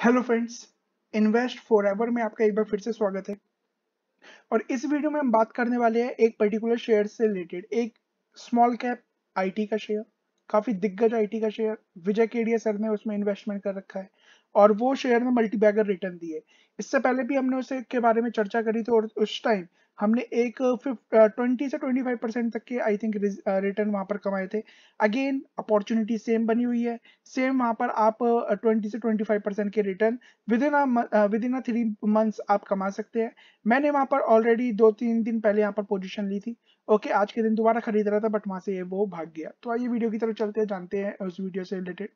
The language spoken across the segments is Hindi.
Hello friends invest forever में आपका एक बार फिर से स्वागत है और इस वीडियो में हम बात करने वाले हैं एक पर्टिकुलर शेयर से रिलेटेड एक स्मॉल कैप आईटी का शेयर काफी दिग्गज आईटी का शेयर विजय केडिया सर ने उसमें इन्वेस्टमेंट कर रखा है और वो शेयर ने मल्टी बैगर रिटर्न दिए इससे पहले भी हमने उसे के बारे में चर्चा करी थी और उस टाइम हमने एक ट्वेंटी से ट्वेंटी फाइव परसेंट तक के आई थिंक रिटर्न वहां पर कमाए थे अगेन अपॉर्चुनिटी सेम बनी हुई है सेम वहां पर आप ट्वेंटी से ट्वेंटी फाइव परसेंट के return within within three months आप कमा सकते हैं मैंने वहां पर ऑलरेडी दो तीन दिन पहले यहाँ पर पोजिशन ली थी ओके आज के दिन दोबारा खरीद रहा था बट वहां से वो भाग गया तो आइए वीडियो की तरफ चलते हैं जानते हैं उस वीडियो से रिलेटेड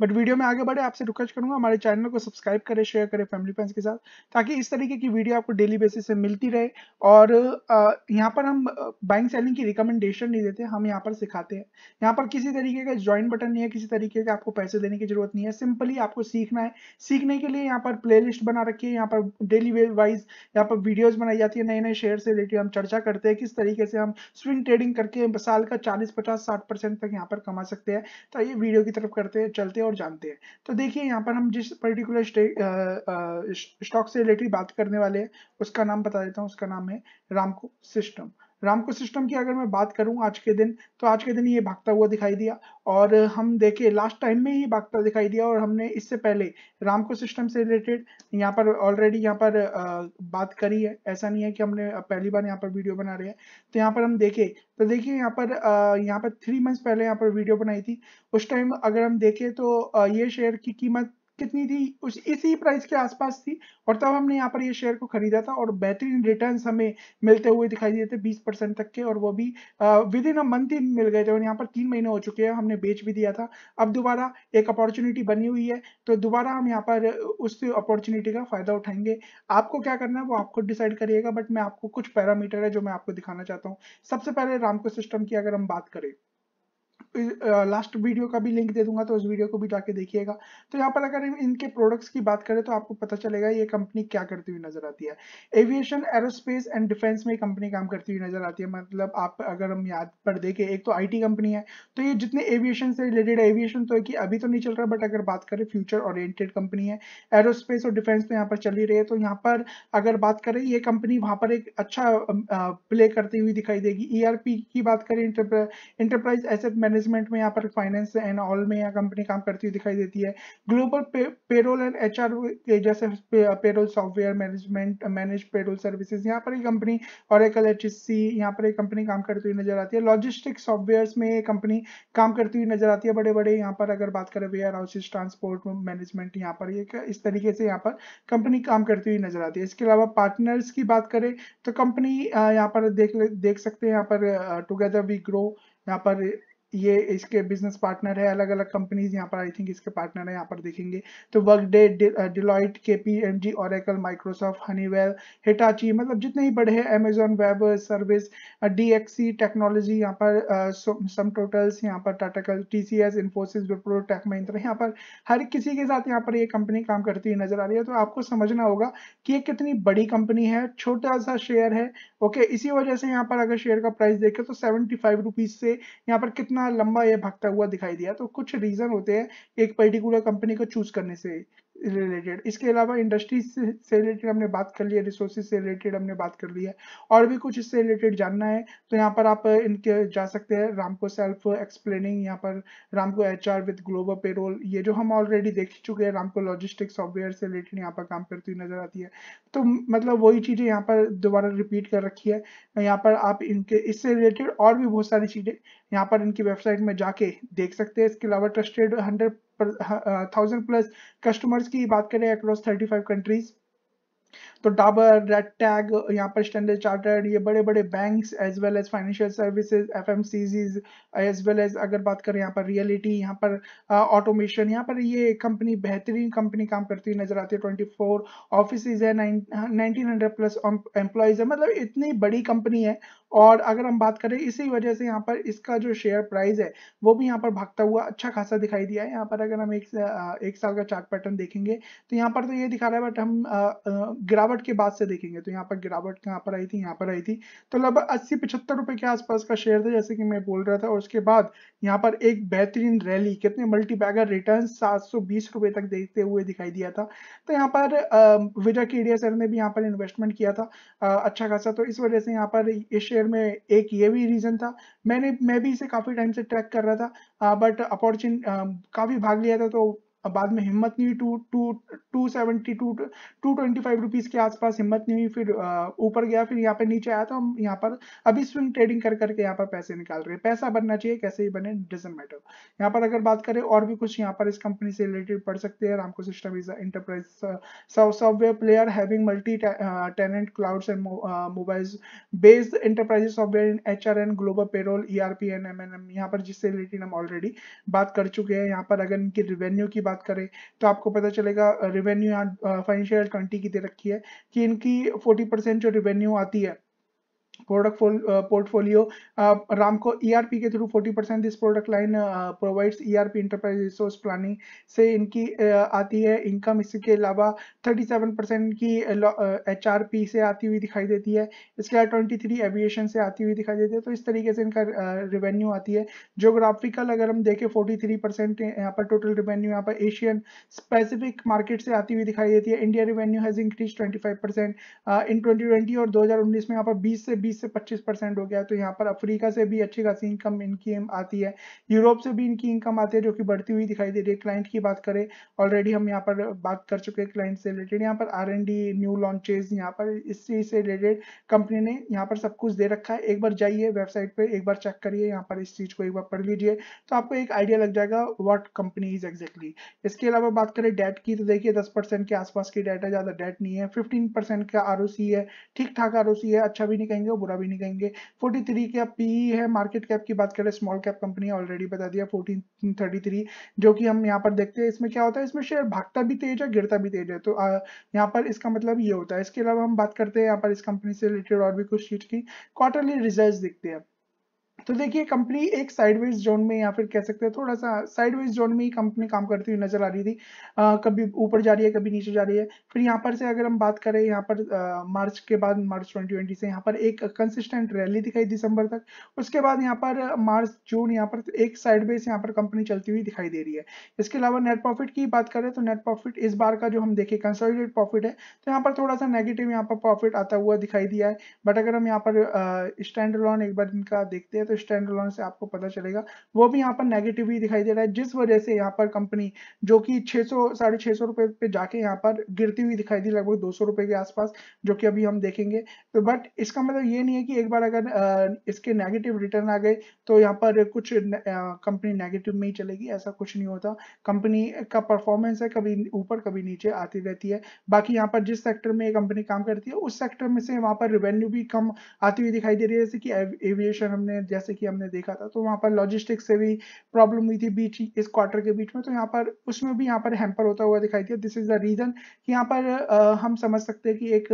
बट वीडियो में आगे बढ़े आपसे रिक्वेस्ट करूंगा हमारे चैनल को सब्सक्राइब करें शेयर करें फैमिली फ्रेंड्स के साथ ताकि इस तरीके की वीडियो आपको डेली बेसिस से मिलती रहे और यहाँ पर हम बाइंग सेलिंग की रिकमेंडेशन नहीं देते हम यहाँ पर सिखाते हैं यहाँ पर किसी तरीके का ज्वाइन बटन नहीं है किसी तरीके का आपको पैसे देने की जरूरत नहीं है सिंपली आपको सीखना है सीखने के लिए यहाँ पर प्ले बना रखी है यहाँ पर डेली वाइज यहाँ पर वीडियोज बनाई जाती है नए नए शेयर से रिलेटेड हम चर्चा करते हैं किस तरीके से हम स्विंग ट्रेडिंग करके साल का चालीस पचास साठ परसेंट तक यहाँ पर कमा सकते हैं तो ये वीडियो की तरफ करते हैं चलते हैं और जानते हैं तो देखिए यहाँ पर हम जिस पर्टिकुलर स्टॉक से रिलेटेड बात करने वाले हैं उसका नाम बता देता हूँ उसका नाम है रामको सिस्टम रामको सिस्टम की अगर मैं बात करूं आज के दिन तो आज के दिन ये भागता हुआ दिखाई दिया और हम देखे लास्ट टाइम में ही भागता दिखाई दिया और हमने इससे पहले रामको सिस्टम से रिलेटेड यहाँ पर ऑलरेडी यहाँ पर बात करी है ऐसा नहीं है कि हमने पहली बार यहाँ पर वीडियो बना रहे हैं तो यहाँ पर हम देखे तो देखिए यहाँ पर यहाँ पर थ्री मंथ्स पहले यहाँ पर वीडियो बनाई थी उस टाइम अगर हम देखें तो ये शेयर की कीमत कितनी थी उस इसी प्राइस के आसपास थी और तब हमने यहाँ पर ये शेयर को खरीदा था और बेहतरीन रिटर्न हमें मिलते हुए दिखाई दिए थे 20 परसेंट तक के और वो भी विद इन अ मंथ ही मिल गए थे और यहाँ पर तीन महीने हो चुके हैं हमने बेच भी दिया था अब दोबारा एक अपॉर्चुनिटी बनी हुई है तो दोबारा हम यहाँ पर उस अपॉर्चुनिटी का फायदा उठाएंगे आपको क्या करना है वो आप खुद डिसाइड करिएगा बट मैं आपको कुछ पैरामीटर है जो मैं आपको दिखाना चाहता हूँ सबसे पहले रामको सिस्टम की अगर हम बात करें लास्ट वीडियो का भी लिंक दे दूंगा तो उस वीडियो को भी जाके देखिएगा तो यहाँ पर अगर इनके प्रोडक्ट्स की बात करें तो आपको पता चलेगा ये कंपनी क्या करती हुई नजर आती है एविएशन एरोस्पेस एंड डिफेंस में कंपनी काम करती हुई नजर आती है मतलब आप अगर हम याद पर देखें एक तो आई कंपनी है तो ये जितने एविएशन से रिलेटेड एविएशन तो है कि अभी तो नहीं चल रहा बट अगर बात करें फ्यूचर ओरिएंटेड कंपनी है एरोस्पेस और डिफेंस तो यहाँ पर चल ही रही है तो यहाँ पर अगर बात करें ये कंपनी वहाँ पर एक अच्छा प्ले करती हुई दिखाई देगी ई e की बात करें इंटरप्राइज एसेट मैनेज मैनेजमेंट में यहाँ पर फाइनेंस एंड ऑल में यहाँ कंपनी काम करती हुई दिखाई देती है global payroll and H R जैसे payroll software management manage payroll services यहाँ पर ये कंपनी और एक एल एच सी यहाँ पर एक कंपनी काम करती हुई नजर आती है लॉजिस्टिक सॉफ्टवेयर में कंपनी काम करती हुई नजर आती है बड़े बड़े यहाँ पर अगर बात करें वेयर हाउसेज ट्रांसपोर्ट मैनेजमेंट यहाँ पर ये इस तरीके से यहाँ पर कंपनी काम करती हुई नजर आती है इसके अलावा पार्टनर्स की बात करें तो कंपनी यहाँ पर देख देख सकते हैं यहाँ पर टुगेदर वी ग्रो यहाँ पर ये इसके बिजनेस पार्टनर है अलग अलग कंपनीज यहाँ पर आई थिंक इसके पार्टनर है यहाँ पर देखेंगे तो Workday Deloitte K P M G और माइक्रोसॉफ्ट हनीवेल हिटाची मतलब जितने ही बड़े हैं Amazon web service D X C technology यहाँ पर सम uh, टोटल्स यहाँ पर टाटा कल T C S Infosys Wipro tech Mahindra यहाँ पर हर किसी के साथ यहाँ पर ये कंपनी काम करती हुई नजर आ रही है तो आपको समझना होगा कि ये कितनी बड़ी कंपनी है छोटा सा शेयर है ओके इसी वजह से यहाँ पर अगर शेयर का प्राइस देखें तो सेवेंटी फाइव रुपीज से यहाँ पर कितना इतना लंबा ये भागता हुआ दिखाई दिया तो कुछ रीज़न होते हैं एक पर्टिकुलर कंपनी को चूज करने से रिलेटेड इसके अलावा इंडस्ट्री से रिलेटेड हमने बात कर लिया है रिसोर्सेज से रिलेटेड हमने बात कर लिया है और भी कुछ इससे रिलेटेड जानना है तो यहाँ पर आप इनके जा सकते हैं रामको सेल्फ एक्सप्लेनिंग यहाँ पर Ramco H R with global payroll ये जो हम ऑलरेडी देख चुके हैं रामको लॉजिस्टिक सॉफ्टवेयर से रिलेटेड यहाँ पर काम करती हुई नजर आती है तो मतलब वही चीज़ें यहाँ पर दोबारा रिपीट कर रखी है यहाँ पर आप इनके इससे रिलेटेड और भी बहुत सारी चीज़ें यहाँ पर इनकी वेबसाइट में जाके देख सकते हैं इसके अलावा trusted hundred thousand plus customers की बात करें अक्रॉस थर्टी फाइव कंट्रीज तो डाबर रेड टैग यहाँ पर स्टैंडर्ड चार्टर्ड ये बड़े बड़े banks as well as financial services F M as well as अगर बात करें यहाँ पर रियलिटी यहाँ पर ऑटोमेशन यहाँ पर ये कंपनी बेहतरीन कंपनी काम करती हुई नजर आती है ट्वेंटी फोर ऑफिस है नाइनटीन हंड्रेड प्लस एम्प्लॉयज है मतलब इतनी बड़ी कंपनी है और अगर हम बात करें इसी वजह से यहाँ पर इसका जो शेयर प्राइस है वो भी यहाँ पर भागता हुआ अच्छा खासा दिखाई दिया है यहाँ पर अगर हम एक, एक साल का चार्ट पैटर्न देखेंगे तो यहाँ पर तो ये दिखा रहा है बट हम गिरावट गिरावट के बाद से देखेंगे तो यहाँ पर गिरावट कहाँ पर आई थी यहाँ पर आई थी तो लगभग अस्सी पिछहत्तर रुपए के आसपास का शेयर था जैसे कि मैं बोल रहा था और उसके बाद यहाँ पर एक बेहतरीन रैली कितने मल्टी बैगर रिटर्न सात तक देखते हुए दिखाई दिया था तो यहाँ पर विजय केडिया सर ने भी यहाँ पर इन्वेस्टमेंट किया था अच्छा खासा तो इस वजह से यहाँ पर इस शेयर में एक ये भी रीजन था मैंने मैं भी इसे काफी टाइम से ट्रैक कर रहा था बट अपॉर्चुन काफी भाग लिया था तो अब बाद में हिम्मत नहीं हुई two two two seventy to two twenty five rupees के आसपास हिम्मत नहीं हुई फिर ऊपर गया फिर यहाँ पे नीचे आया तो हम यहाँ पर अभी स्विंग ट्रेडिंग कर करके यहाँ पर पैसे निकाल रहे हैं पैसा बनना चाहिए कैसे ही बने डजेंट मैटर यहाँ पर अगर बात करें और भी कुछ यहाँ पर इस कंपनी से रिलेटेड पढ़ सकते हैं Ramco system is enterprise software player having multi tenant clouds and mobile based enterprises software in H R and global payroll E R P N M N M यहाँ पर जिससे रिलेटेड हम ऑलरेडी बात कर चुके हैं यहाँ पर अगर इनकी रेवेन्यू की बात बात करें तो आपको पता चलेगा रेवेन्यू यहाँ फाइनेंशियल ट्वेंटी की दे रखी है कि इनकी फोर्टी परसेंट जो रेवेन्यू आती है product portfolio uh, portfolio. Uh, Ramco e के through 40% this product line provides ERP enterprise resource planning से इनकी uh, आती है इनकम इसके अलावा 37% की एच uh, uh, से आती हुई दिखाई देती है इसके अलावा 23 एविएशन से आती हुई दिखाई देती है तो इस तरीके से इनका रेवेन्यू आती है जोग्राफिकल अगर हम देखें थ्री परसेंट यहाँ पर टोटल रेवेन्यू यहाँ पर एशियन स्पेसिफिक मार्केट से आती हुई दिखाई देती है India revenue has increase twenty percent in twenty और दो में यहाँ पर बीस से 20 से 25 परसेंट हो गया तो यहाँ पर अफ्रीका से भी अच्छी खासी इनकम इनकी आती है यूरोप से भी इनकी इनकम आती है जो कि बढ़ती हुई दिखाई दे रही है क्लाइंट की बात करें ऑलरेडी हम यहाँ पर बात कर चुके हैं क्लाइंट से रिलेटेड यहाँ पर आर न्यू लॉन्चेज यहाँ पर इस चीज से रिलेटेड कंपनी ने यहाँ पर सब कुछ दे रखा है एक बार जाइए वेबसाइट पर एक बार चेक करिए यहाँ पर इस चीज को एक बार पढ़ लीजिए तो आपको एक आइडिया लग जाएगा वॉट कंपनी इज एक्जैक्टली इसके अलावा बात करें डेट की तो देखिए दस के आसपास की डेट है ज्यादा डेट नहीं है फिफ्टीन परसेंट का आर है ठीक ठाक आर है अच्छा भी नहीं कहेंगे हो बुरा भी नहीं कहेंगे 43 के आप पीई है मार्केट कैप की बात करें स्मॉल कैप कंपनी ऑलरेडी बता दिया 1433 जो कि हम यहाँ पर देखते हैं इसमें क्या होता है इसमें शेयर भागता भी तेज है गिरता भी तेज है तो यहाँ पर इसका मतलब ये होता है इसके अलावा हम बात करते हैं यहाँ पर इस कंपनी से रिलेटेड और भी कुछ चीज की क्वार्टरली रिजल्ट दिखते हैं तो देखिए कंपनी एक साइडवेज जोन में या फिर कह सकते हैं थोड़ा सा साइडवेज जोन में ही कंपनी काम करती हुई नजर आ रही थी आ, कभी ऊपर जा रही है कभी नीचे जा रही है फिर यहाँ पर से अगर हम बात करें यहाँ पर आ, मार्च के बाद मार्च 2020 से यहाँ पर एक कंसिस्टेंट रैली दिखाई दिसंबर तक उसके बाद यहाँ पर मार्च जून यहाँ पर एक साइडवेज यहाँ पर कंपनी चलती हुई दिखाई दे रही है इसके अलावा नेट प्रॉफिट की बात करें तो नेट प्रॉफिट इस बार का जो हम देखें कंसोलिडेट प्रॉफिट है तो यहाँ पर थोड़ा सा नेगेटिव यहाँ पर प्रॉफिट आता हुआ दिखाई दिया है बट अगर हम यहाँ पर स्टैंड एक बार इनका देखते हैं तो फिर स्टैंड अलोन से आपको पता चलेगा वो भी यहाँ पर नेगेटिव ही दिखाई दे रहा है जिस वजह से यहाँ पर कंपनी जो कि 600 सौ साढ़े छह सौ रुपए पे जाके यहाँ पर गिरती हुई दिखाई दी लगभग दो सौ रुपए के आसपास जो कि अभी हम देखेंगे तो बट इसका मतलब ये नहीं है कि एक बार अगर इसके नेगेटिव रिटर्न आ गए तो यहाँ पर कुछ कंपनी नेगेटिव में ही चलेगी ऐसा कुछ नहीं होता कंपनी का परफॉर्मेंस है कभी ऊपर कभी नीचे आती रहती है बाकी यहाँ पर जिस सेक्टर में कंपनी काम करती है उस सेक्टर में से वहाँ पर रेवेन्यू भी कम आती हुई दिखाई दे रही है जैसे कि एविएशन हमने जैसे जैसे कि हमने देखा था तो वहाँ पर लॉजिस्टिक्स से भी प्रॉब्लम हुई थी बीच इस क्वार्टर के बीच में तो यहाँ पर उसमें भी यहाँ पर हैम्पर होता हुआ दिखाई दिया दिस इज द रीजन कि यहाँ पर आ, हम समझ सकते हैं कि एक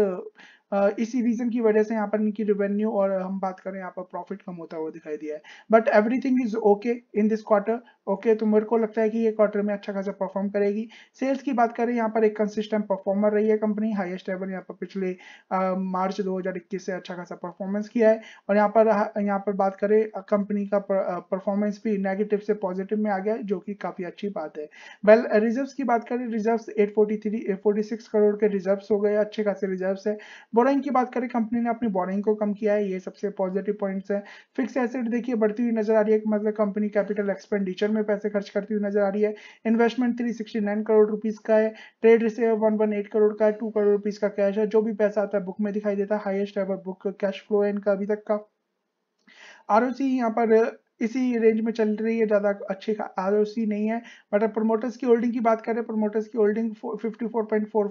Uh, इसी रीजन की वजह से यहाँ पर इनकी रेवेन्यू और हम बात करें यहाँ पर प्रॉफिट कम होता हुआ दिखाई दिया है but everything is okay in this quarter okay तो मेरे को लगता है कि ये क्वार्टर में अच्छा खासा परफॉर्म करेगी सेल्स की बात करें यहाँ पर एक कंसिस्टेंट परफॉर्मर रही है कंपनी हाईएस्ट एवर यहाँ पर पिछले आ, मार्च 2021 से अच्छा खासा परफॉर्मेंस किया है और यहाँ पर यहाँ पर बात करें कंपनी का परफॉर्मेंस भी नेगेटिव से पॉजिटिव में आ गया जो कि काफ़ी अच्छी बात है वेल रिजर्व्स की बात करें रिजर्व एट फोर्टी करोड़ के रिजर्व्स हो गए अच्छे खासे रिजर्व है बोरिंग की बात करें कंपनी ने अपनी बोरिंग को कम किया है ये सबसे पॉजिटिव पॉइंट्स है फिक्स एसेट देखिए बढ़ती हुई नजर आ रही है मतलब कंपनी कैपिटल एक्सपेंडिचर शेयर में पैसे खर्च करती हुई नजर आ रही है इन्वेस्टमेंट 369 करोड़ रुपीज का है ट्रेड रिसीव 118 करोड़ का है टू करोड़ रुपीज का कैश है जो भी पैसा आता है बुक में दिखाई देता है highest ever book cash flow है इनका अभी तक का आर यहाँ पर इसी रेंज में चल रही है ज़्यादा अच्छी आर नहीं है बट अब प्रमोटर्स की होल्डिंग की बात करें प्रमोटर्स की होल्डिंग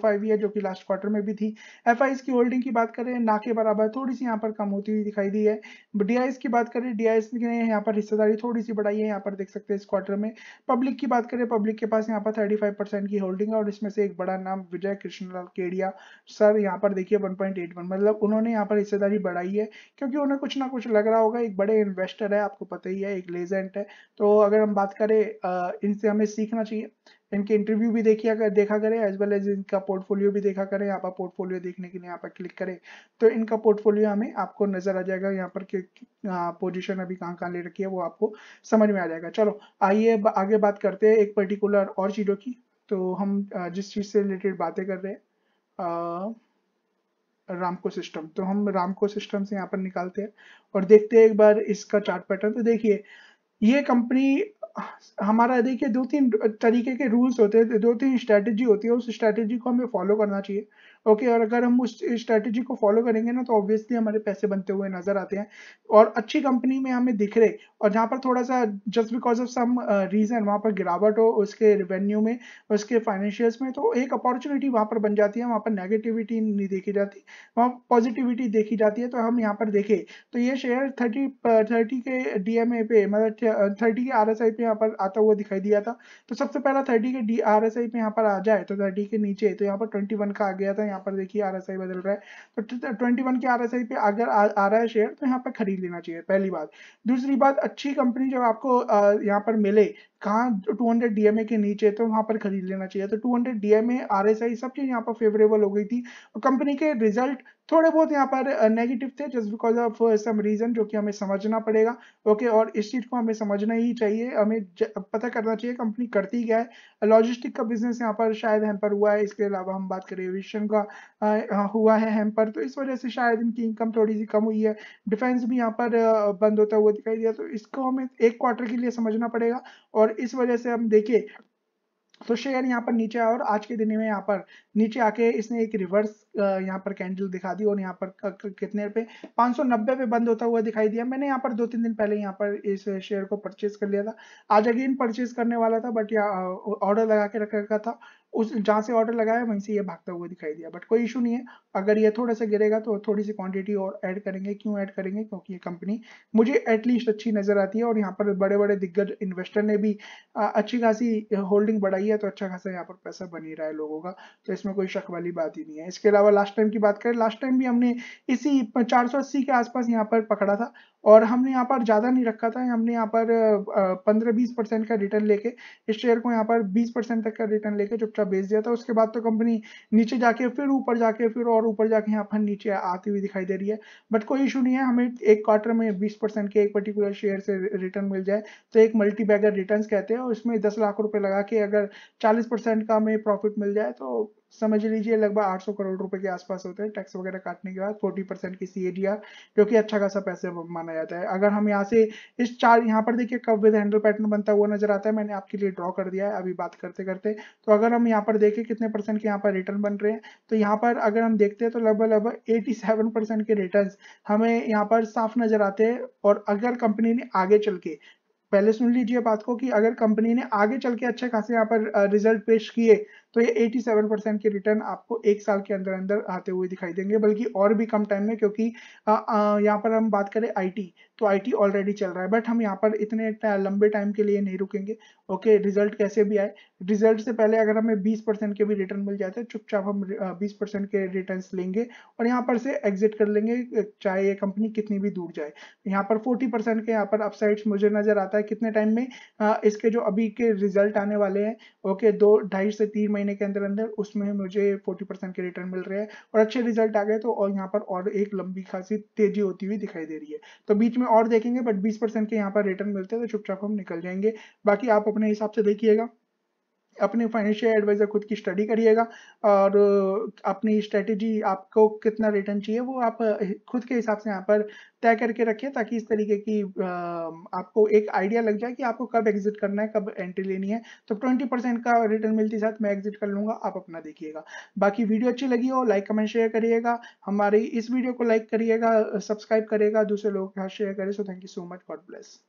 फाइव ही है जो कि लास्ट क्वार्टर में भी थी एफ की होल्डिंग की बात करें ना के बराबर थोड़ी सी यहाँ पर कम होती हुई दिखाई दी है डी की बात करें डी आई ने यहाँ पर हिस्सेदारी थोड़ी सी बढ़ाई है यहाँ पर देख सकते हैं इस क्वार्टर में पब्लिक की बात करें पब्लिक के पास यहाँ पर थर्टी फाइव परसेंट की होल्डिंग है और इसमें से एक बड़ा नाम विजय कृष्णलाल केडिया सर यहाँ पर देखिए वन पॉइंट एट वन मतलब उन्होंने यहाँ पर हिस्सेदारी बढ़ाई है क्योंकि उन्हें कुछ ना कुछ लग रहा होगा एक बड़े इन्वेस्टर है आपको पता ही है एक लेजेंट है तो अगर हम बात करें इनसे हमें सीखना चाहिए इनके इंटरव्यू भी देखिए अगर देखा करें एज वेल एज इनका पोर्टफोलियो भी देखा करें यहाँ पर पोर्टफोलियो देखने के लिए यहाँ पर क्लिक करें तो इनका पोर्टफोलियो हमें आपको नजर आ जाएगा यहाँ पर पोजीशन अभी कहाँ कहाँ ले रखी है वो आपको समझ में आ जाएगा चलो आइए आगे बात करते हैं एक पर्टिकुलर और चीज़ों की तो हम जिस चीज़ से रिलेटेड बातें कर रहे हैं रामको सिस्टम तो हम रामको सिस्टम से यहाँ पर निकालते हैं और देखते हैं एक बार इसका चार्ट पैटर्न तो देखिए ये कंपनी हमारा देखिए दो तीन तरीके के रूल्स होते हैं दो तीन स्ट्रैटेजी होती है उस स्ट्रैटेजी को हमें फॉलो करना चाहिए ओके okay, और अगर हम उस स्ट्रेटेजी को फॉलो करेंगे ना तो ऑब्वियसली हमारे पैसे बनते हुए नजर आते हैं और अच्छी कंपनी में हमें दिख रहे और जहाँ पर थोड़ा सा just because of some reason वहाँ पर गिरावट हो उसके रेवेन्यू में उसके फाइनेंशियल्स में तो एक अपॉर्चुनिटी वहाँ पर बन जाती है वहाँ पर नेगेटिविटी नहीं देखी जाती वहाँ पॉजिटिविटी देखी जाती है तो हम यहाँ पर देखें तो ये शेयर थर्टी थर्टी के डी पे मतलब थर्टी uh, के आर पे यहाँ पर आता हुआ दिखाई दिया था तो सबसे पहला थर्टी के डी पे यहाँ पर आ जाए तो थर्टी के नीचे तो यहाँ पर ट्वेंटी का आ गया था यहाँ यहाँ पर देखिए आर बदल रहा है तो ट्वेंटी के आर पे अगर आ, आ रहा है शेयर तो यहाँ पर खरीद लेना चाहिए पहली बात दूसरी बात अच्छी कंपनी जब आपको यहाँ पर मिले कहाँ 200 डीएमए के नीचे तो वहाँ पर खरीद लेना चाहिए तो 200 डीएमए आई सब चीज यहाँ पर फेवरेबल हो गई थी और कंपनी के रिजल्ट थोड़े बहुत यहाँ पर नेगेटिव थे just because of some reason जो कि हमें समझना पड़ेगा ओके और इस चीज को हमें समझना ही चाहिए हमें पता करना चाहिए कंपनी करती क्या है लॉजिस्टिक का बिजनेस यहाँ पर शायद हेम्पर हुआ है इसके अलावा हम बात करें एविएशन का हुआ है हेम्पर तो इस वजह से शायद इनकी इनकम थोड़ी सी कम हुई है डिफेंस भी यहाँ पर बंद होता हुआ दिखाई दिया तो इसको हमें एक क्वार्टर के लिए समझना पड़ेगा और और इस वजह से हम देखिए तो शेयर यहाँ पर नीचे आया और आज के दिन में यहाँ पर नीचे आके इसने एक रिवर्स यहाँ पर कैंडल दिखा दी और यहाँ पर कितने पे 590 पे बंद होता हुआ दिखाई दिया मैंने यहाँ पर दो तीन दिन पहले यहाँ पर इस शेयर को परचेज कर लिया था आज अगेन परचेज करने वाला था बट यहाँ ऑर्डर लगा के रख रखा था उस जहाँ से ऑर्डर लगाया वहीं से ये भागता हुआ दिखाई दिया बट कोई इशू नहीं है अगर ये थोड़ा सा गिरेगा तो थोड़ी सी क्वांटिटी और ऐड करेंगे क्यों ऐड करेंगे क्योंकि ये कंपनी मुझे एटलीस्ट अच्छी नज़र आती है और यहाँ पर बड़े बड़े दिग्गज इन्वेस्टर ने भी अच्छी खासी होल्डिंग बढ़ाई है तो अच्छा खासा यहाँ पर पैसा बनी रहा है लोगों का तो इसमें कोई शक वाली बात ही नहीं है इसके अलावा लास्ट टाइम की बात करें लास्ट टाइम भी हमने इसी चार के आसपास यहाँ पर पकड़ा था और हमने यहाँ पर ज़्यादा नहीं रखा था हमने यहाँ पर पंद्रह बीस परसेंट का रिटर्न लेके इस शेयर को यहाँ पर बीस परसेंट तक का रिटर्न लेके जो एक्स्ट्रा बेच दिया था उसके बाद तो कंपनी नीचे जाके फिर ऊपर जाके फिर और ऊपर जाके यहाँ पर नीचे आती हुई दिखाई दे रही है बट कोई इशू नहीं है हमें एक क्वार्टर में बीस के एक पर्टिकुलर शेयर से रिटर्न मिल जाए तो एक मल्टी बैगर कहते हैं और इसमें दस लाख रुपए लगा के अगर चालीस का हमें प्रॉफिट मिल जाए तो समझ लीजिए लगभग 800 करोड़ रुपए के आसपास होते हैं टैक्स वगैरह काटने के बाद 40 परसेंट की सी जो कि अच्छा खासा पैसे माना जाता है अगर हम यहाँ से इस चार यहाँ पर देखिए कब विद हैंडल पैटर्न बनता हुआ नजर आता है मैंने आपके लिए ड्रॉ कर दिया है अभी बात करते करते तो अगर हम यहाँ पर देखें कितने परसेंट के यहाँ पर रिटर्न बन रहे हैं तो यहाँ पर अगर हम देखते हैं तो लगभग लगभग एटी के रिटर्न हमें यहाँ पर साफ नजर आते हैं और अगर कंपनी ने आगे चल के पहले सुन लीजिए बात को कि अगर कंपनी ने आगे चल के अच्छे खासे यहाँ पर रिजल्ट पेश किए तो ये 87 परसेंट के रिटर्न आपको एक साल के अंदर अंदर आते हुए दिखाई देंगे बल्कि और भी कम टाइम में क्योंकि यहाँ पर हम बात करें आईटी तो आईटी ऑलरेडी चल रहा है बट हम यहाँ पर इतने लंबे टाइम के लिए नहीं रुकेंगे ओके रिजल्ट कैसे भी आए रिजल्ट से पहले अगर हमें बीस के भी रिटर्न मिल जाते चुपचाप हम बीस परसेंट के रिटर्न लेंगे और यहाँ पर से एग्जिट कर लेंगे चाहे ये कंपनी कितनी भी दूर जाए यहाँ पर फोर्टी परसेंट के यहाँ पर अपसाइड मुझे नजर आता है कितने टाइम में इसके जो अभी के रिजल्ट आने वाले हैं ओके दो ढाई से तीन महीने के अंदर अंदर उसमें मुझे फोर्टी परसेंट के रिटर्न मिल रहे हैं और अच्छे रिजल्ट आ गए तो और यहाँ पर और एक लंबी खासी तेजी होती हुई दिखाई दे रही है तो बीच में और देखेंगे बट बीस परसेंट के यहाँ पर रिटर्न मिलते हैं तो चुपचाप हम निकल जाएंगे बाकी आप अपने हिसाब से देखिएगा अपने फाइनेंशियल एडवाइज़र खुद की स्टडी करिएगा और अपनी स्ट्रेटजी आपको कितना रिटर्न चाहिए वो आप खुद के हिसाब से यहाँ पर तय करके रखिए ताकि इस तरीके की आपको एक आइडिया लग जाए कि आपको कब एग्जिट करना है कब एंट्री लेनी है तो 20 परसेंट का रिटर्न मिलते साथ मैं एग्जिट कर लूँगा आप अपना देखिएगा बाकी वीडियो अच्छी लगी हो लाइक कमेंट शेयर करिएगा हमारी इस वीडियो को लाइक करिएगा सब्सक्राइब करिएगा दूसरे लोगों के साथ शेयर करिए so thank you so much God bless